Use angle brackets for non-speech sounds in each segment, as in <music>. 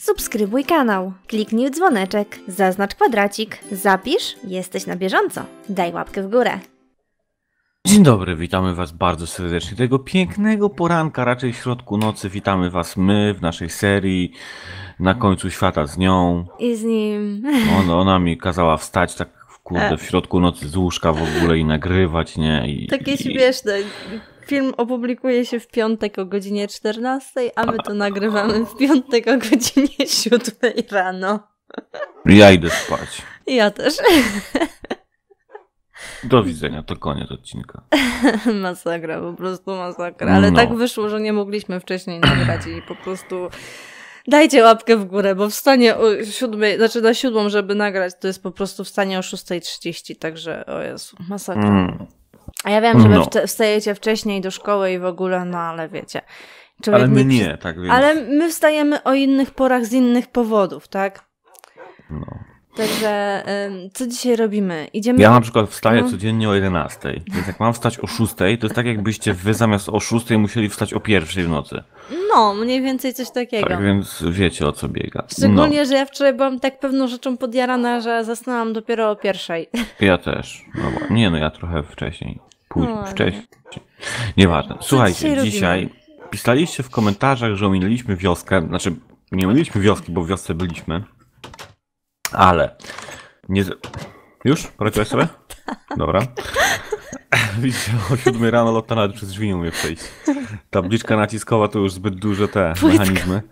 Subskrybuj kanał, kliknij dzwoneczek, zaznacz kwadracik, zapisz, jesteś na bieżąco. Daj łapkę w górę. Dzień dobry, witamy Was bardzo serdecznie. Tego pięknego poranka, raczej w środku nocy, witamy Was my w naszej serii Na końcu świata z nią. I z nim. <laughs> Ona, ona mi kazała wstać tak kurde, e. w środku nocy z łóżka w ogóle i nagrywać, nie? I, Takie i, śmieszne. Film opublikuje się w piątek o godzinie 14, a my to nagrywamy w piątek o godzinie 7 rano. Ja idę spać. Ja też. Do widzenia, to koniec odcinka. <laughs> masakra, po prostu masakra. Ale tak no. tak wyszło, że nie mogliśmy wcześniej nagrać i po prostu dajcie łapkę w górę, bo stanie o siódmej, znaczy na siódmą, żeby nagrać, to jest po prostu w stanie o 6.30, także o Jezu, masakra. Mm. A ja wiem, że no. wy wstajecie wcześniej do szkoły i w ogóle, no ale wiecie. ale my nie, tak więc. Ale my wstajemy o innych porach z innych powodów, tak? No. Także co dzisiaj robimy? Idziemy... Ja na przykład wstaję no. codziennie o 11, więc jak mam wstać o 6, to jest tak jakbyście wy zamiast o 6 musieli wstać o 1 w nocy. No, mniej więcej coś takiego. Tak więc wiecie o co biega. No. Szczególnie, no. że ja wczoraj byłam tak pewną rzeczą podjarana, że zasnęłam dopiero o pierwszej. Ja też. No, nie no, ja trochę wcześniej. Później, no, wcześniej. Nieważne. Słuchajcie, dzisiaj pisaliście w komentarzach, że ominęliśmy wioskę. Znaczy, nie ominęliśmy wioski, bo w wiosce byliśmy. Ale. Nie... Już? Poradziłeś sobie? Dobra. <laughs> Widzicie, o 7 rano lotna nawet przez drzwi nie umie przejść. Tabliczka naciskowa to już zbyt duże te mechanizmy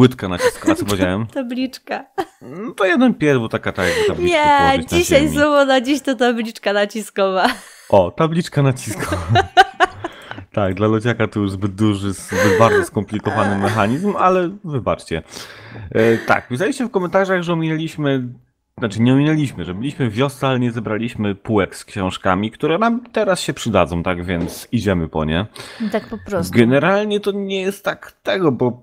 płytka naciskana, co powiedziałem? <laughs> Tabliczka. No to jeden pier, taka tak tabliczka. Nie, dzisiaj na słowo na dziś to tabliczka naciskowa. O, tabliczka naciskowa. <laughs> tak, dla lociaka to już zbyt duży, zbyt bardzo skomplikowany mechanizm, ale wybaczcie. E, tak, pisaliście w komentarzach, że ominęliśmy znaczy nie ominęliśmy, że byliśmy w wiosce, ale nie zebraliśmy półek z książkami, które nam teraz się przydadzą, tak więc idziemy po nie. Tak po prostu. Generalnie to nie jest tak tego, bo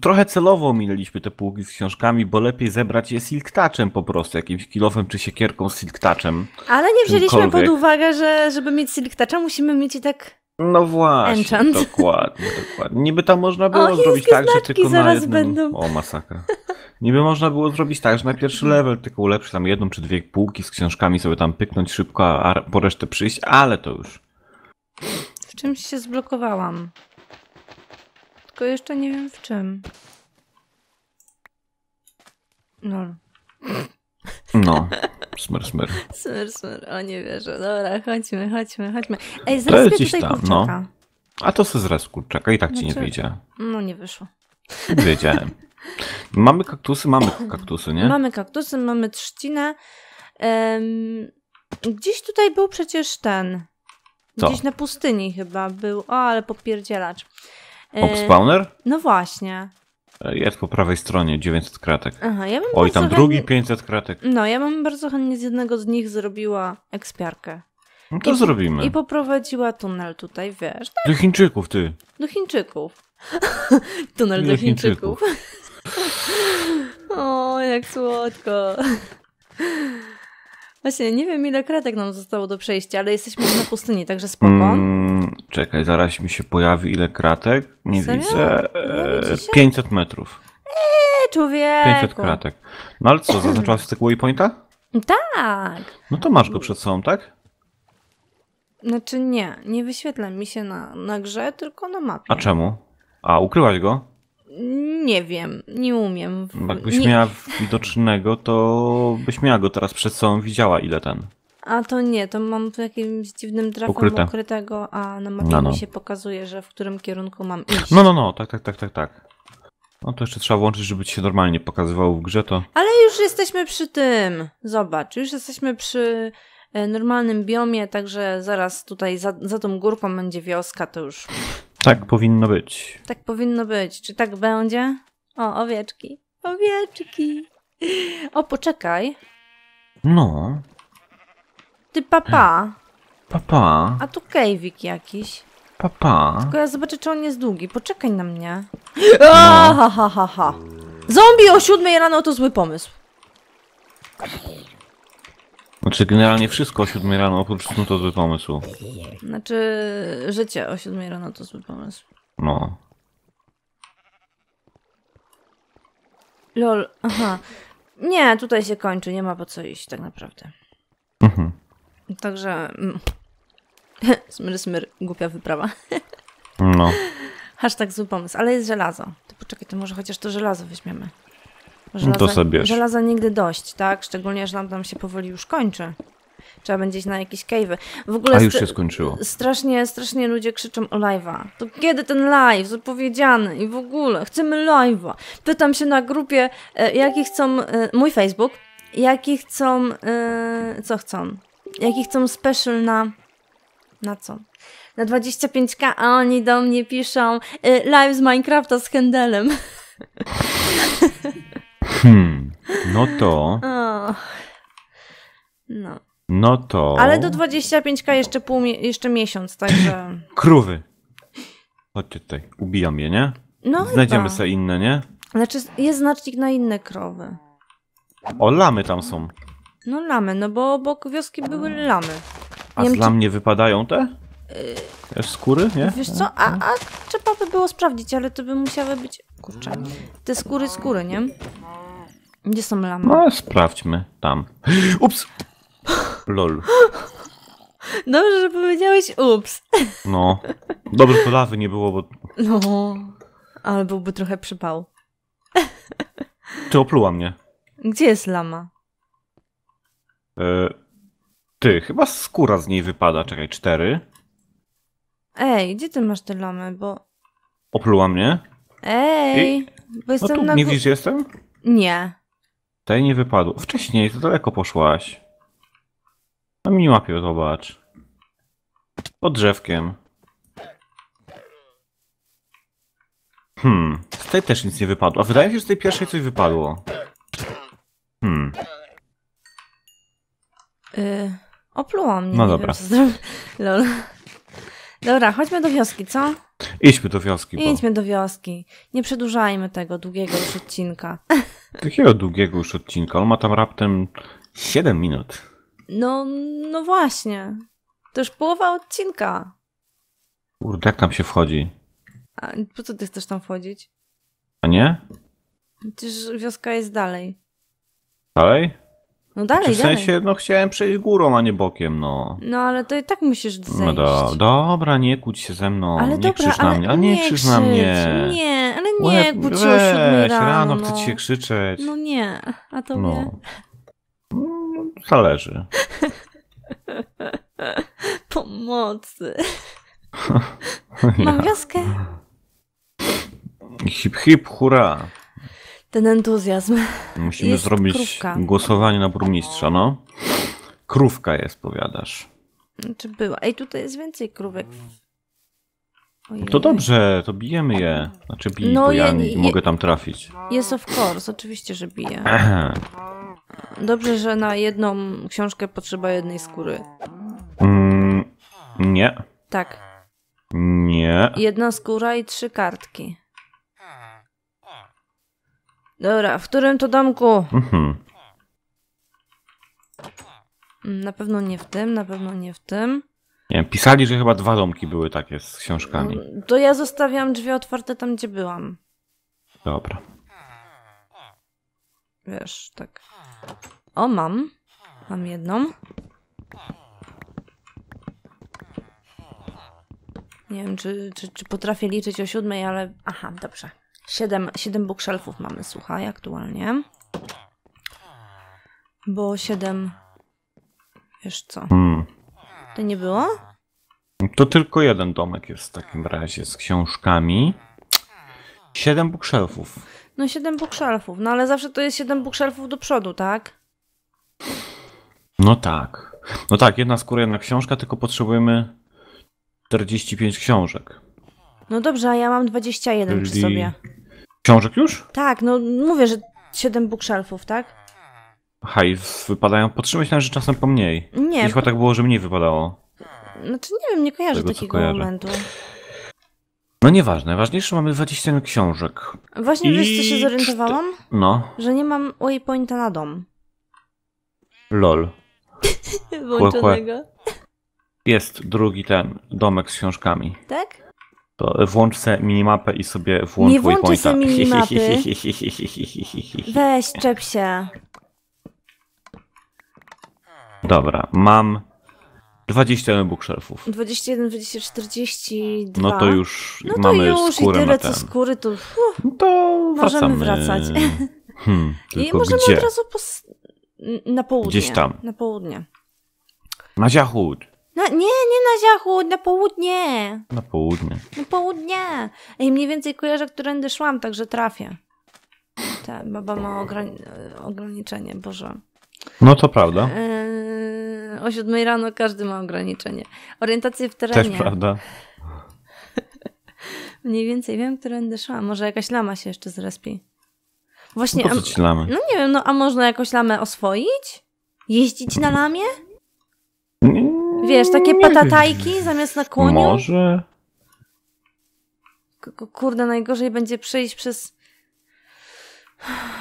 trochę celowo minęliśmy te półki z książkami, bo lepiej zebrać je silktaczem po prostu, jakimś kilowym czy siekierką z silktaczem. Ale nie wzięliśmy pod uwagę, że żeby mieć silktacza musimy mieć i tak no właśnie, Enchant. dokładnie, dokładnie. Niby tam można było o, zrobić tak, że tylko na jednym... Będą. O, masakra. Niby można było zrobić tak, że na pierwszy level tylko ulepszyć tam jedną czy dwie półki z książkami, sobie tam pyknąć szybko, a po resztę przyjść, ale to już... W czymś się zblokowałam tylko jeszcze nie wiem w czym. No. No. Smer, smer. Smer, smer. O, nie wierzę. Dobra, chodźmy, chodźmy, chodźmy. Ej, zresztą tutaj tam, kurczaka. No. A to se zres kurczaka i tak znaczy... ci nie znaczy- wyjdzie. No, nie wyszło. Wiedziałem. Mamy kaktusy, mamy kaktusy, nie? Mamy kaktusy, mamy trzcinę. Um, gdzieś tutaj był przecież ten. Co? Gdzieś na pustyni chyba był. O, ale popierdzielacz. Mob e, spawner? No właśnie. E, jest po prawej stronie 900 kratek. Aha, ja bym Oj, tam drugi 500 kratek. No, ja bym bardzo chętnie z jednego z nich zrobiła ekspiarkę. No to I, zrobimy. I poprowadziła tunel tutaj, wiesz. Tak? Do Chińczyków, ty. Do Chińczyków. <laughs> tunel do, do Chińczyków. Chińczyków. <laughs> o, jak słodko. Właśnie, nie wiem ile kratek nam zostało do przejścia, ale jesteśmy na pustyni, także spoko. Mm, czekaj, zaraz mi się pojawi ile kratek. Nie Serio? widzę. 500 eee, metrów. Eee, człowieku. 500 kratek. No ale co, zaznaczyłaś z tego waypointa? Tak. No to masz go przed sobą, tak? Znaczy nie, nie wyświetla mi się na, na grze, tylko na mapie. A czemu? A ukryłaś go? Nie wiem, nie umiem. Jakbyś nie... miała widocznego, to byś miała go teraz przed sobą widziała, ile ten. A to nie, to mam tu jakimś dziwnym trafem Ukryte. ukrytego, a na mapie no, no. mi się pokazuje, że w którym kierunku mam iść. No, no, no, tak, tak, tak, tak, tak. No to jeszcze trzeba włączyć, żeby ci się normalnie pokazywało w grze to. Ale już jesteśmy przy tym. Zobacz, już jesteśmy przy e, normalnym biomie, także zaraz tutaj za, za tą górką będzie wioska, to już tak powinno być. Tak powinno być. Czy tak będzie? O, owieczki. Owieczki. O, poczekaj. No. Ty papa. Papa. A tu kejwik jakiś. Papa. Tylko ja zobaczę, czy on jest długi. Poczekaj na mnie. No. A, ha, ha, ha, ha. Zombie o siódmej rano to zły pomysł. Znaczy generalnie wszystko o 7 rano oprócz snu to zły pomysł. Znaczy życie o 7 rano to zły pomysł. No. Lol, aha. Nie, tutaj się kończy, nie ma po co iść tak naprawdę. Mhm. Także... Mm. <laughs> smyr, smyr, głupia wyprawa. no. <laughs> Hashtag zły pomysł, ale jest żelazo. To poczekaj, to może chociaż to żelazo weźmiemy. Żelaza, sobie żelaza nigdy dość, tak? Szczególnie, że nam tam się powoli już kończy. Trzeba będzie iść na jakieś cave. W ogóle A już się skończyło. Strasznie, strasznie ludzie krzyczą o live'a. To kiedy ten live zapowiedziany i w ogóle chcemy live'a. Pytam się na grupie, e, jaki chcą, e, mój Facebook, jaki chcą, e, co chcą? Jaki chcą special na, na co? Na 25k, a oni do mnie piszą live z Minecrafta z Hendelem. <laughs> Hmm, no to. no. No to. Ale do 25k jeszcze, pół, jeszcze miesiąc, także. Krówy. Chodźcie tutaj, ubijam je, nie? No Znajdziemy chyba. sobie inne, nie? Znaczy, jest znacznik na inne krowy. O, lamy tam są. No lamy, no bo obok wioski były lamy. A z lam czy... nie wypadają te? Te skóry, nie? Wiesz co, a, a trzeba by było sprawdzić, ale to by musiały być, kurczę, te skóry, skóry, nie? Gdzie są lamy? No, sprawdźmy, tam. Ups! Lol. Dobrze, że powiedziałeś ups. No. Dobrze, to lawy nie było, bo... No, ale byłby trochę przypał. Ty opluła mnie. Gdzie jest lama? E, ty, chyba skóra z niej wypada. Czekaj, cztery. Ej, gdzie ty masz te lamy, bo... Opluła mnie? Ej, bo no jestem no tu, na... Nie widzisz, jestem? Nie. Tej nie wypadło. Wcześniej, to daleko poszłaś. Na minimapie zobacz. Pod drzewkiem. Hmm, z tej też nic nie wypadło. A wydaje mi się, że z tej pierwszej coś wypadło. Hmm. Yy, opluła mnie. No dobra. Wiem, Lol. Dobra, chodźmy do wioski, co? Idźmy do wioski. Bo... Idźmy do wioski. Nie przedłużajmy tego długiego już odcinka. Takiego <laughs> długiego już odcinka. On ma tam raptem 7 minut. No, no właśnie. To już połowa odcinka. Kurde, jak tam się wchodzi? A po co ty chcesz tam wchodzić? A nie? Przecież wioska jest dalej. Dalej? No dalej, w dalej. sensie, no chciałem przejść górą, a nie bokiem, no. No ale to i tak musisz zejść. No do, dobra, nie kłóć się ze mną, ale nie krzyż na mnie, ale nie, krzyż na mnie. Nie, ale nie Łeb, kłóć się weź, rano. rano no. chce ci się no. krzyczeć. No nie, a to no. nie. Mm, zależy. <laughs> Pomocy. <laughs> Mam wioskę. Hip hip hura ten entuzjazm. Musimy jest zrobić krówka. głosowanie na burmistrza, no. Krówka jest, powiadasz. Czy znaczy była? Ej, tutaj jest więcej krówek. No Ojej. To dobrze, to bijemy je. Znaczy bij, no, bo ja nie, mogę tam trafić. Jest of course, oczywiście, że biję. <clears throat> Dobrze, że na jedną książkę potrzeba jednej skóry. Mm, nie. Tak. Nie. Jedna skóra i trzy kartki. Dobra, w którym to domku? Mhm. Mm, na pewno nie w tym, na pewno nie w tym. Nie wiem, pisali, że chyba dwa domki były takie z książkami. Mm, to ja zostawiam drzwi otwarte tam, gdzie byłam. Dobra. Wiesz, tak. O, mam. Mam jedną. Nie wiem, czy, czy, czy potrafię liczyć o siódmej, ale... Aha, dobrze. Siedem, siedem bookshelfów mamy, słuchaj, aktualnie. Bo siedem... Wiesz co? Hmm. To nie było? To tylko jeden domek jest w takim razie z książkami. Siedem bookshelfów. No siedem bookshelfów, no ale zawsze to jest siedem bookshelfów do przodu, tak? No tak. No tak, jedna skóra, jedna książka, tylko potrzebujemy 45 książek. No dobrze, a ja mam 21 Czyli... przy sobie. Książek już? Tak, no mówię, że 7 bookshelfów, tak? i wypadają. Potrzymaj się, że czasem po mniej. Nie. I chyba tak było, że mniej wypadało. Znaczy nie wiem, nie kojarzę Tego, takiego kojarzę. momentu. No nieważne, ważniejsze mamy 20 książek. Właśnie wiesz, co się zorientowałam? No. Że nie mam waypointa na dom. Lol. <laughs> Włączonego. Jest drugi ten domek z książkami. Tak? To włącz sobie minimapę i sobie włącz Nie włączę sobie minimapy. <laughs> Weź, czep się. Dobra, mam 21 bookshelfów. 21, 20, 42. No to już no to mamy już, skórę i tyle, co skóry, to, uh, no to możemy wracać. <laughs> Hmm, hmm, I możemy gdzie? od razu na południe. Gdzieś tam. Na południe. Na zachód nie, nie na zachód, na południe. Na południe. Na południe. I mniej więcej kojarzę, którędy szłam, także trafię. Ta baba ma ograni ograniczenie, Boże. No to prawda. Yy, o siódmej rano każdy ma ograniczenie. Orientację w terenie. Też prawda. <laughs> mniej więcej wiem, którędy szłam. Może jakaś lama się jeszcze zrespi. Właśnie. No, a, no nie wiem, no a można jakoś lamę oswoić? Jeździć na lamie? Wiesz, takie nie patatajki wiem. zamiast na koniu? Może. K kurde, najgorzej będzie przejść przez...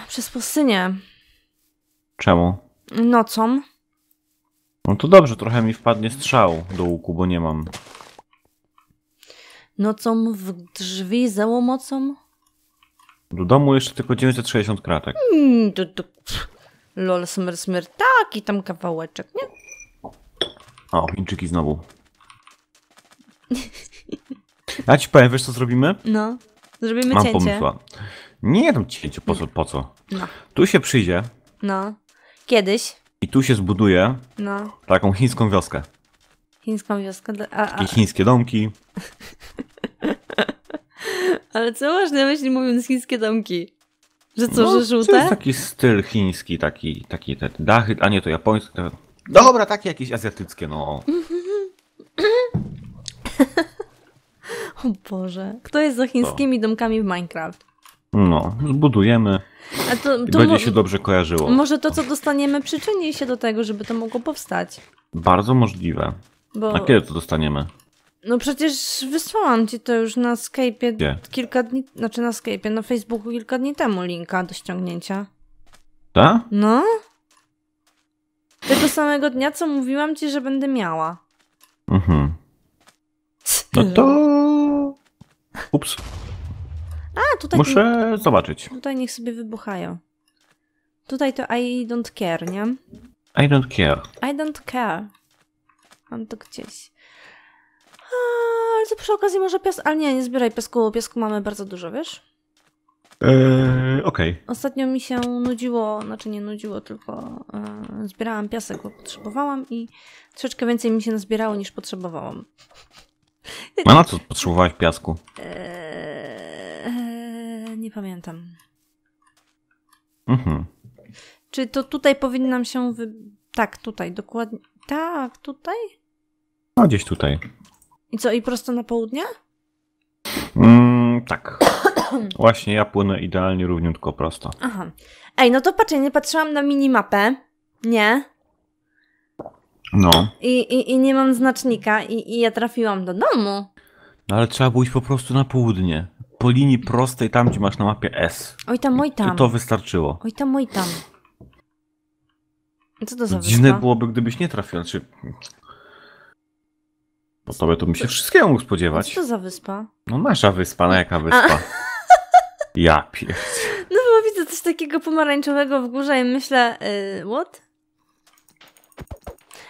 przez pustynię. Czemu? Nocą. No to dobrze, trochę mi wpadnie strzał do łuku, bo nie mam. Nocą w drzwi załomocą? Do domu jeszcze tylko 960 kratek. Mm, do, do. Lol, smer, smer, taki tam kawałeczek, nie? O, Chińczyki znowu. Ja ci powiem, wiesz co zrobimy? No, zrobimy Mam cięcie. Pomysła. Nie tam cięcie, po co? Po co? No. Tu się przyjdzie. No, kiedyś. I tu się zbuduje no. taką chińską wioskę. Chińską wioskę? A, a. I chińskie domki. <laughs> Ale co masz na myśli mówiąc chińskie domki? Że co, no, że żółte? To jest taki styl chiński, taki, taki te dachy, a nie to japońskie. To... No dobra, takie jakieś azjatyckie, no. <laughs> o Boże. Kto jest za chińskimi to. domkami w Minecraft? No, zbudujemy. A to, to będzie się dobrze kojarzyło. Może to, co dostaniemy, przyczyni się do tego, żeby to mogło powstać. Bardzo możliwe. Bo... A kiedy to dostaniemy? No przecież wysłałam ci to już na Skype'ie Gdzie? kilka dni, znaczy na Skype'ie, na Facebooku kilka dni temu linka do ściągnięcia. Tak? No. Tego samego dnia, co mówiłam ci, że będę miała. Mhm. No to... Ups. A, tutaj... Muszę nie... zobaczyć. Tutaj niech sobie wybuchają. Tutaj to I don't care, nie? I don't care. I don't care. Mam to gdzieś. A, ale to przy okazji może pies... Ale nie, nie zbieraj piasku, piasku mamy bardzo dużo, wiesz? Eee, okej. Okay. Ostatnio mi się nudziło, znaczy nie nudziło, tylko e, zbierałam piasek, bo potrzebowałam i troszeczkę więcej mi się zbierało niż potrzebowałam. A na co potrzebowałeś piasku? Eee, nie pamiętam. Mhm. Czy to tutaj powinnam się wy... Tak, tutaj, dokładnie. Tak, tutaj? No, gdzieś tutaj. I co, i prosto na południe? Mm, tak. <clears throat> Właśnie, ja płynę idealnie równiutko prosto. Aha. Ej, no to patrzę, nie patrzyłam na minimapę, nie? No. I, i, i nie mam znacznika i, i ja trafiłam do domu. No ale trzeba było iść po prostu na południe. Po linii prostej, tam gdzie masz na mapie S. Oj tam, oj tam. I to wystarczyło. Oj tam, oj tam. Co to za Dziwne byłoby, gdybyś nie trafił, czy... Znaczy- po tobie to bym się wszystkiego mógł spodziewać. Co to za wyspa? No nasza wyspa, no jaka wyspa? A <laughs> Ja pierd... No bo widzę coś takiego pomarańczowego w górze i myślę, yy, what?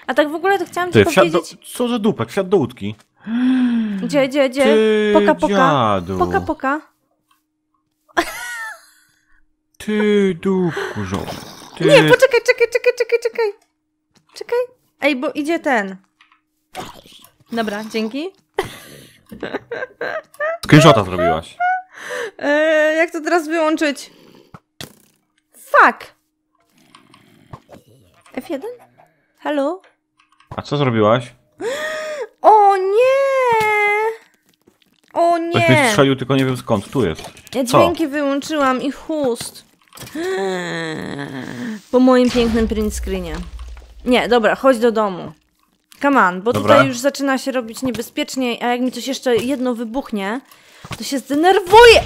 A tak w ogóle to chciałam ci powiedzieć... do- Co za dupek, wsiadł do łódki. Gdzie, gdzie, gdzie? poka, poka. Poka, poka. Ty dupku Ty... Nie, poczekaj, czekaj, czekaj, czekaj, czekaj. Czekaj. Ej, bo idzie ten. Dobra, dzięki. Screenshota zrobiłaś. E, jak to teraz wyłączyć? Fuck! F1? Halo? A co zrobiłaś? O nie! O nie! Ktoś mnie strzelił, tylko nie wiem skąd. Tu jest. Ja dźwięki wyłączyłam i chust. Po moim pięknym print screenie. Nie, dobra, chodź do domu. Come on, bo dobra. tutaj już zaczyna się robić niebezpiecznie, a jak mi coś jeszcze jedno wybuchnie, to się zdenerwuje!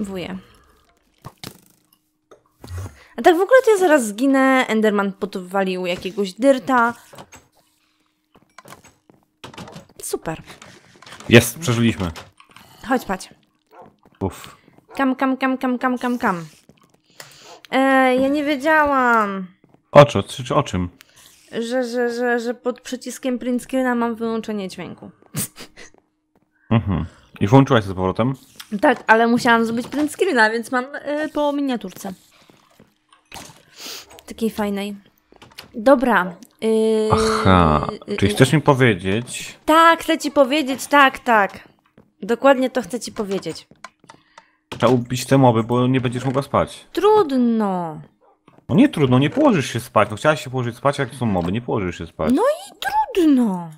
Wuje. A tak w ogóle to ja zaraz zginę. Enderman podwalił jakiegoś dyrta. Super. Jest, przeżyliśmy. Chodź, patrz. Uff. Kam, kam, kam, kam, kam, kam, kam. Eee, ja nie wiedziałam. O, czy, czy, o czym? Że, że, że, że pod przyciskiem print screena mam wyłączenie dźwięku. Już włączyłaś to z powrotem? Tak, ale musiałam zrobić print screena, więc mam y, po miniaturce. Takiej fajnej. Dobra. Yy, Aha, y, czyli y, chcesz mi powiedzieć? Tak, chcę ci powiedzieć, tak, tak. Dokładnie to chcę ci powiedzieć. Trzeba ubić te mowy, bo nie będziesz mogła spać. Trudno. No nie trudno, nie położysz się spać. No chciałaś się położyć spać, jak są moby, nie położysz się spać. No i trudno.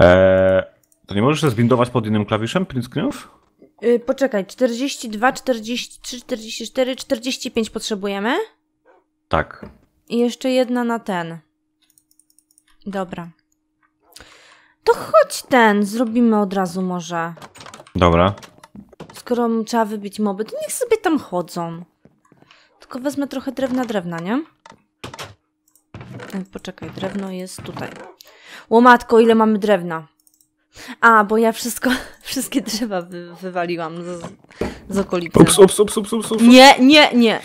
Eee, to nie możesz się zbindować pod innym klawiszem print screenów? Y, poczekaj, 42, 43, 44, 45 potrzebujemy? Tak. I jeszcze jedna na ten. Dobra. To chodź ten, zrobimy od razu może. Dobra. Skoro trzeba wybić moby, to niech sobie tam chodzą. Tylko wezmę trochę drewna, drewna, nie? E, poczekaj, drewno jest tutaj. Łomatko, ile mamy drewna? A, bo ja wszystko, <laughs> wszystkie drzewa wy, wywaliłam z, z okolicy. Ups, ups, ups, ups, ups, ups. Nie, nie, nie.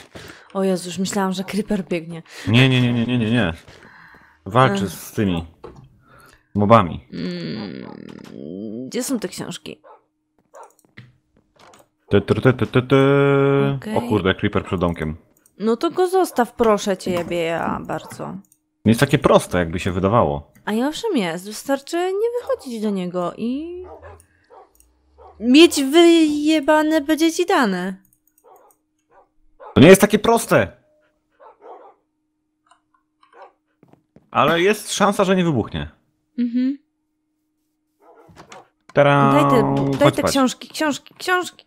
O Jezu, już myślałam, że creeper biegnie. Nie, nie, nie, nie, nie, nie, nie. Walczy z tymi mobami. Mm, gdzie są te książki? Te, te, te, te, Okay. O kurde, creeper przed domkiem. No to go zostaw, proszę ciebie, ja bardzo. Nie Jest takie proste, jakby się wydawało. A ja owszem jest, wystarczy nie wychodzić do niego i... Mieć wyjebane będzie ci dane. To nie jest takie proste. Ale jest szansa, że nie wybuchnie. Mhm. Teraz. Daj te, daj te książki, książki, książki.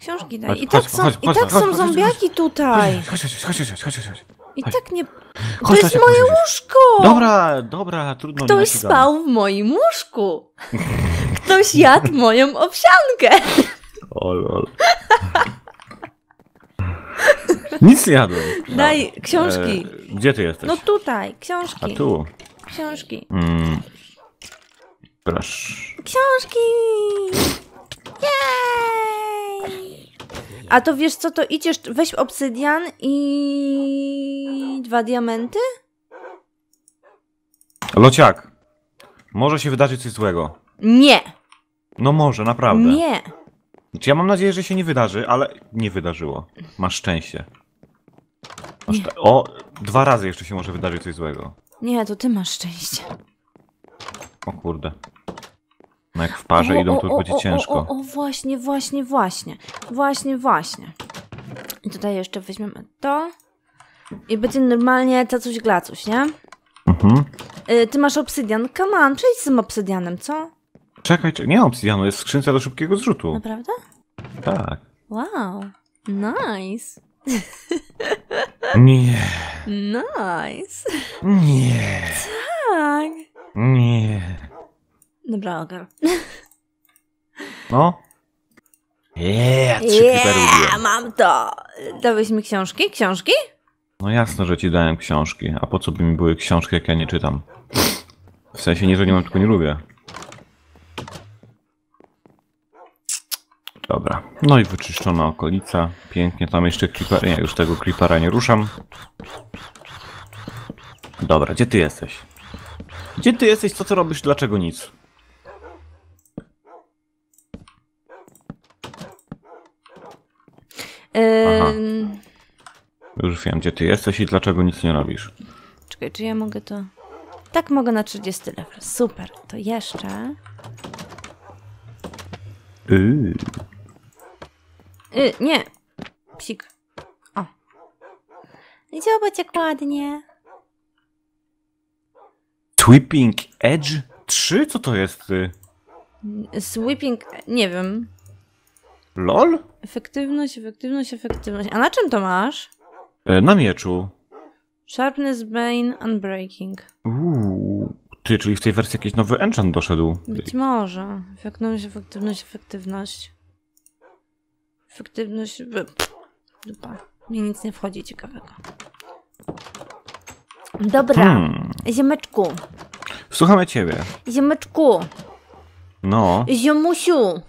Książki daj. I tak są, i tak są zombiaki tutaj. Chodź, chodź, chodź, chodź, chodź. I tak nie... Chodź, to jest moje chodź, łóżko! Dobra, dobra, trudno nie Ktoś spał w moim łóżku. Ktoś jadł moją owsiankę. O lol. Nic nie jadłem. Daj książki. E, gdzie ty jesteś? No tutaj, książki. A tu. Książki. Mm. Proszę. Książki! Jej! A to wiesz co, to idziesz, weź obsydian i... dwa diamenty? Lociak, może się wydarzyć coś złego. Nie. No może, naprawdę. Nie. Znaczy ja mam nadzieję, że się nie wydarzy, ale nie wydarzyło. Masz szczęście. Masz nie. O, dwa razy jeszcze się może wydarzyć coś złego. Nie, to ty masz szczęście. O kurde. No jak w parze o, idą, to już będzie ciężko. O, o, o, właśnie, właśnie, właśnie. Właśnie, właśnie. I tutaj jeszcze weźmiemy to. I będzie normalnie cacuś glacuś, nie? Mhm. Y, ty masz obsydian. Come on, przejdź z tym obsydianem, co? Czekaj, czekaj. nie obsydianu, jest skrzynka do szybkiego zrzutu. Naprawdę? Tak. Wow, nice. Nie. <laughs> Nice. Nie. Tak. Nie. Dobra, ogar. No. Yeah, trzy yeah, mam to! Dałeś mi książki? Książki? No jasno, że ci dałem książki. A po co by mi były książki, jak ja nie czytam? W sensie nie, że nie mam, tylko nie lubię. Dobra. No i wyczyszczona okolica. Pięknie. Tam jeszcze creeper... Nie, już tego creepera nie ruszam. Dobra, gdzie ty jesteś? Gdzie ty jesteś? Co ty robisz? Dlaczego nic? Aha. Już wiem, gdzie ty jesteś i dlaczego nic nie robisz. Czekaj, czy ja mogę to... Tak mogę na 30 level. Super. To jeszcze... Yy. Yy, nie. Psik. O. Zobacz jak ładnie. Sweeping Edge 3? Co to jest? Sweeping... Nie wiem. LOL? Efektywność, efektywność, efektywność. A na czym to masz? E, na mieczu. Sharpness, Bane, Unbreaking. Uuu, ty, czyli w tej wersji jakiś nowy enchant doszedł. Być może. Efektywność, efektywność, efektywność. Efektywność... Dupa. Mnie nic nie wchodzi ciekawego. Dobra, hmm. ziemeczku. Słuchamy ciebie. Ziemeczku. No. Ziomusiu.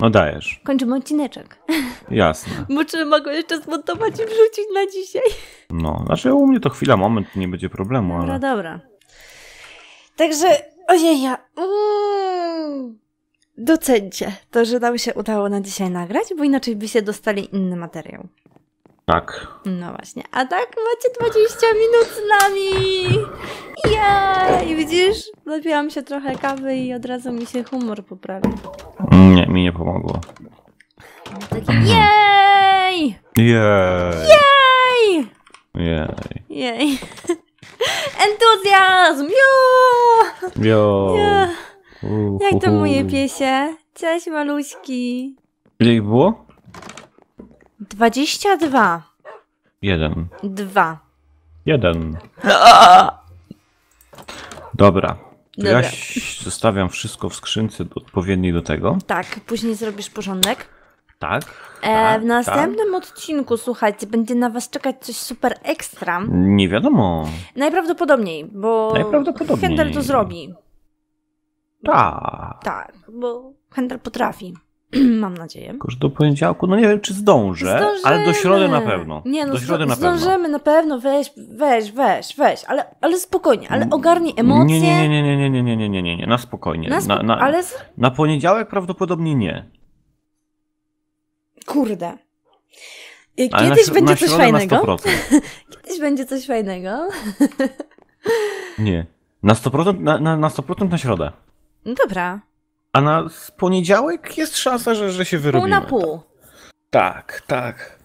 No dajesz. Kończymy odcineczek. <laughs> Jasne. Muszę mogę jeszcze zmontować i wrzucić na dzisiaj. No, znaczy u mnie to chwila, moment, nie będzie problemu. Dobra, No dobra. Także, ojej, ja... Mm. docencie to, że nam się udało na dzisiaj nagrać, bo inaczej by się dostali inny materiał. Tak. No właśnie. A tak macie 20 minut z nami. Jaj, Widzisz? zapiłam się trochę kawy i od razu mi się humor poprawił. Nie mi nie pomogło. jej! Jej! Jej! Jej. Jej. <laughs> Entuzjazm! Jo! Jo! jo. Jak to moje piesie? Cześć maluśki. Ile ich było? 22. Jeden. Dwa. Jeden. <laughs> Dobra. Dobra. Ja zostawiam wszystko w skrzynce odpowiedniej do tego. Tak, później zrobisz porządek. Tak. E, tak w tak. następnym tak. odcinku, słuchajcie, będzie na Was czekać coś super ekstra. Nie wiadomo. Najprawdopodobniej, bo Najprawdopodobniej. Handel to zrobi. Tak. Tak, bo Handel potrafi. Mam nadzieję. Tylko, do poniedziałku, no nie wiem, czy zdążę, zdążymy. ale do środy na pewno. Nie, no, do środy na pewno. zdążymy na pewno, weź, weź, weź, weź, ale, ale spokojnie, ale ogarnij emocje. Nie, nie, nie, nie, nie, nie, nie, nie, nie, nie, nie. na spokojnie. Na, na, na, ale... na poniedziałek prawdopodobnie nie. Kurde. Kiedyś na, będzie na coś fajnego. Kiedyś będzie coś fajnego. nie. Na 100%, na, na, na 100% na środę. No dobra. A na poniedziałek jest szansa, że, że się wyrobimy. Pół na pół. Tak, tak.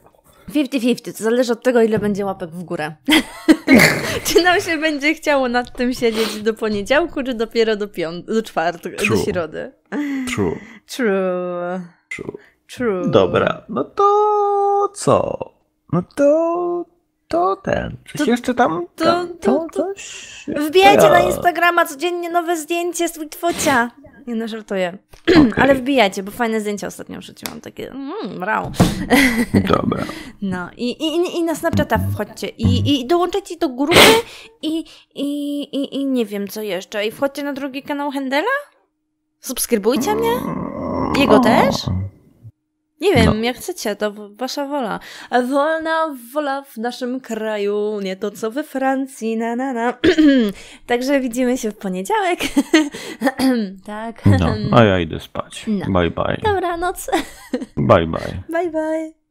50-50, to zależy od tego, ile będzie łapek w górę. <laughs> czy nam się będzie chciało nad tym siedzieć do poniedziałku, czy dopiero do, piąt- do czwartku, do środy. True. True. True. True. Dobra, no to co? No to to ten. Czy to, jeszcze tam to, tam, to, to, to, to Wbijajcie na tak. Instagrama codziennie nowe zdjęcie z Twitwocia. Nie no, żartuję. <clears throat> Okay. Ale wbijajcie, bo fajne zdjęcia ostatnio wrzuciłam, takie mmm, rau. <laughs> Dobra. No i, i, i na Snapchata wchodźcie i, i dołączajcie do grupy i, i, i, i nie wiem co jeszcze. I wchodźcie na drugi kanał Hendela? Subskrybujcie mnie? Jego też? Nie wiem, no. jak chcecie, to wasza wola. Wolna wola w naszym kraju, nie to co we Francji, na na na. <clears throat> Także widzimy się w poniedziałek. <clears throat> tak. No, a ja idę spać. No. Bye bye. Dobranoc. <laughs> bye bye. Bye bye.